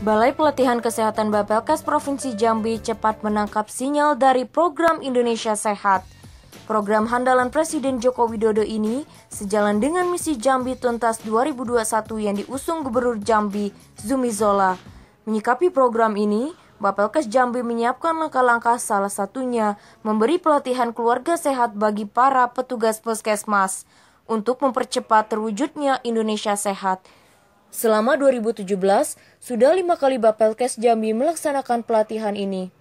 Balai Pelatihan Kesehatan Bapelkes Provinsi Jambi cepat menangkap sinyal dari program Indonesia Sehat. Program handalan Presiden Joko Widodo ini sejalan dengan misi Jambi Tuntas 2021 yang diusung Gubernur Jambi Zumi Zola. Menyikapi program ini, Bapelkes Jambi menyiapkan langkah-langkah salah satunya memberi pelatihan keluarga sehat bagi para petugas puskesmas untuk mempercepat terwujudnya Indonesia Sehat – Selama 2017, sudah lima kali Bapelkes Jambi melaksanakan pelatihan ini.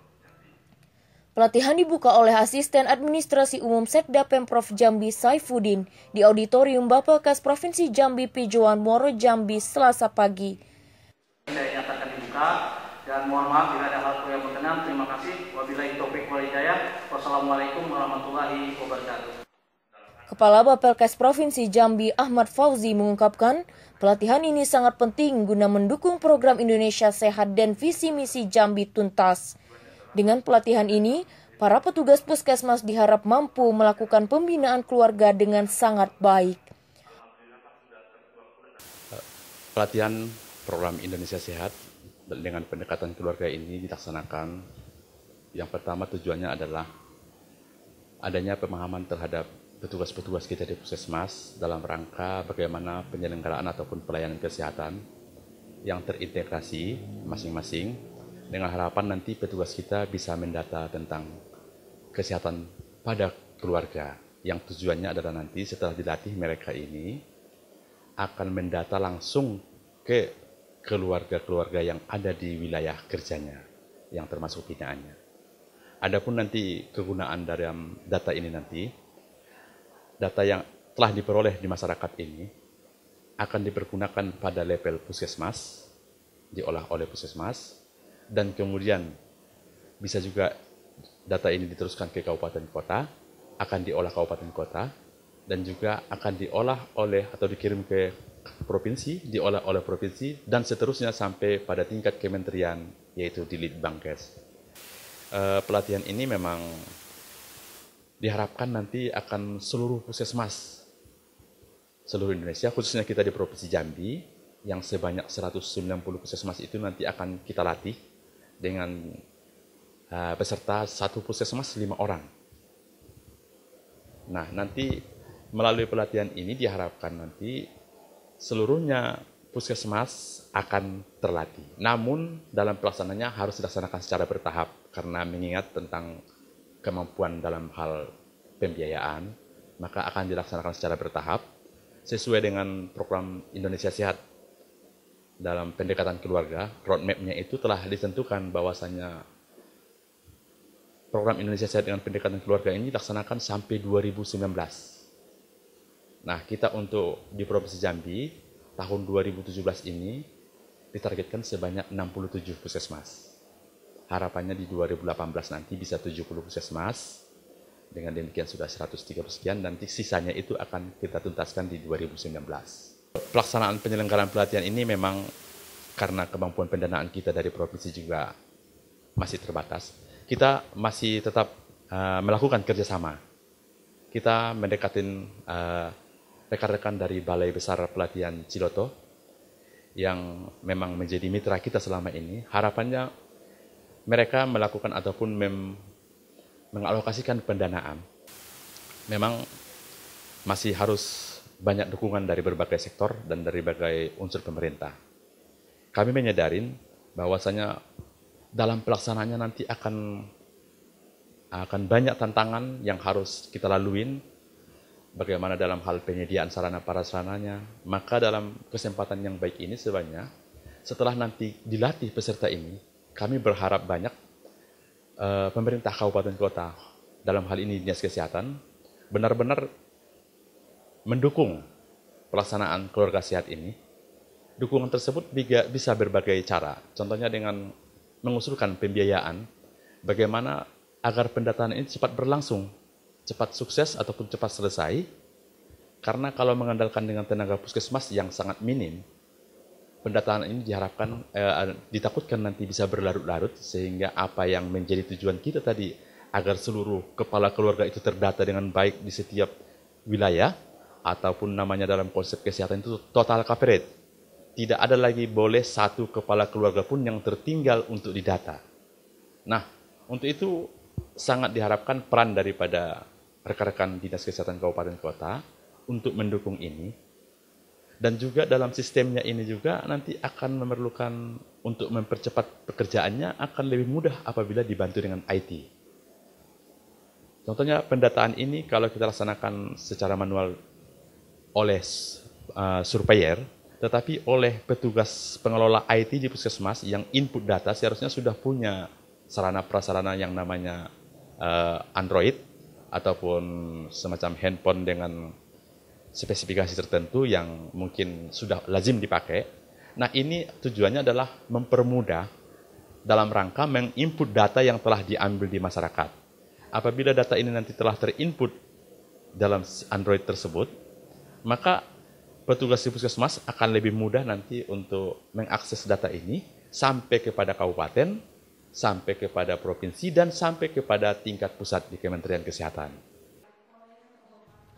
Pelatihan dibuka oleh Asisten Administrasi Umum Setda Pemprov Jambi Saifuddin di Auditorium Bapelkes Provinsi Jambi Pijuan Moro Jambi selasa pagi. Saya nyatakan dibuka dan mohon maaf bila ada hal yang berkenan. Terima kasih. Wabillahi taufiq walhidayah. Wassalamualaikum warahmatullahi wabarakatuh. Kepala Bapelkes Provinsi Jambi Ahmad Fauzi mengungkapkan, pelatihan ini sangat penting guna mendukung program Indonesia Sehat dan visi misi Jambi tuntas. Dengan pelatihan ini, para petugas puskesmas diharap mampu melakukan pembinaan keluarga dengan sangat baik. Pelatihan program Indonesia Sehat dengan pendekatan keluarga ini dilaksanakan. Yang pertama tujuannya adalah adanya pemahaman terhadap petugas-petugas kita di puskesmas dalam rangka bagaimana penyelenggaraan ataupun pelayanan kesehatan yang terintegrasi masing-masing dengan harapan nanti petugas kita bisa mendata tentang kesehatan pada keluarga yang tujuannya adalah nanti setelah dilatih mereka ini akan mendata langsung ke keluarga-keluarga yang ada di wilayah kerjanya yang termasuk binaannya. Adapun nanti kegunaan dari data ini nanti data yang telah diperoleh di masyarakat ini akan dipergunakan pada level puskesmas, diolah oleh puskesmas, dan kemudian bisa juga data ini diteruskan ke kabupaten kota, akan diolah kabupaten kota, dan juga akan diolah oleh atau dikirim ke provinsi, diolah oleh provinsi, dan seterusnya sampai pada tingkat kementerian, yaitu di Litbangkes. Eh, pelatihan ini memang diharapkan nanti akan seluruh puskesmas seluruh Indonesia, khususnya kita di Provinsi Jambi, yang sebanyak 190 puskesmas itu nanti akan kita latih dengan uh, eh, peserta satu puskesmas lima orang. Nah, nanti melalui pelatihan ini diharapkan nanti seluruhnya puskesmas akan terlatih. Namun dalam pelaksananya harus dilaksanakan secara bertahap karena mengingat tentang kemampuan dalam hal pembiayaan, maka akan dilaksanakan secara bertahap sesuai dengan program Indonesia Sehat. Dalam pendekatan keluarga, roadmapnya itu telah ditentukan bahwasannya program Indonesia Sehat dengan pendekatan keluarga ini dilaksanakan sampai 2019. Nah, kita untuk di Provinsi Jambi tahun 2017 ini ditargetkan sebanyak 67 puskesmas harapannya di 2018 nanti bisa 70 puskesmas. Dengan demikian sudah 130 sekian, nanti sisanya itu akan kita tuntaskan di 2019. Pelaksanaan penyelenggaraan pelatihan ini memang karena kemampuan pendanaan kita dari provinsi juga masih terbatas. Kita masih tetap uh, melakukan kerjasama. Kita mendekatin uh, rekan-rekan dari Balai Besar Pelatihan Ciloto yang memang menjadi mitra kita selama ini. Harapannya mereka melakukan ataupun mem, mengalokasikan pendanaan memang masih harus banyak dukungan dari berbagai sektor dan dari berbagai unsur pemerintah. Kami menyadarin bahwasanya dalam pelaksanaannya nanti akan akan banyak tantangan yang harus kita laluin bagaimana dalam hal penyediaan sarana prasarananya. Maka dalam kesempatan yang baik ini sebanyak setelah nanti dilatih peserta ini kami berharap banyak uh, pemerintah kabupaten kota dalam hal ini dinas kesehatan benar-benar mendukung pelaksanaan keluarga sehat ini. Dukungan tersebut bisa berbagai cara, contohnya dengan mengusulkan pembiayaan, bagaimana agar pendataan ini cepat berlangsung, cepat sukses ataupun cepat selesai, karena kalau mengandalkan dengan tenaga puskesmas yang sangat minim, pendataan ini diharapkan eh, ditakutkan nanti bisa berlarut-larut sehingga apa yang menjadi tujuan kita tadi agar seluruh kepala keluarga itu terdata dengan baik di setiap wilayah ataupun namanya dalam konsep kesehatan itu total coverage. Tidak ada lagi boleh satu kepala keluarga pun yang tertinggal untuk didata. Nah, untuk itu sangat diharapkan peran daripada rekan-rekan Dinas Kesehatan Kabupaten Kota untuk mendukung ini dan juga dalam sistemnya ini juga nanti akan memerlukan untuk mempercepat pekerjaannya akan lebih mudah apabila dibantu dengan IT. Contohnya pendataan ini kalau kita laksanakan secara manual oleh uh, surveyor, tetapi oleh petugas pengelola IT di puskesmas yang input data seharusnya sudah punya sarana prasarana yang namanya uh, Android ataupun semacam handphone dengan spesifikasi tertentu yang mungkin sudah lazim dipakai. Nah ini tujuannya adalah mempermudah dalam rangka menginput data yang telah diambil di masyarakat. Apabila data ini nanti telah terinput dalam Android tersebut, maka petugas di puskesmas akan lebih mudah nanti untuk mengakses data ini sampai kepada kabupaten, sampai kepada provinsi, dan sampai kepada tingkat pusat di Kementerian Kesehatan.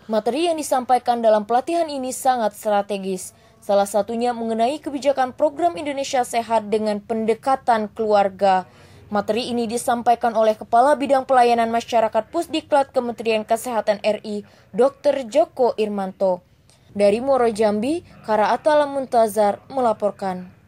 Materi yang disampaikan dalam pelatihan ini sangat strategis. Salah satunya mengenai kebijakan program Indonesia Sehat dengan pendekatan keluarga. Materi ini disampaikan oleh Kepala Bidang Pelayanan Masyarakat Pusdiklat Kementerian Kesehatan RI, Dr. Joko Irmanto. Dari Moro Jambi, Atala Muntazar melaporkan.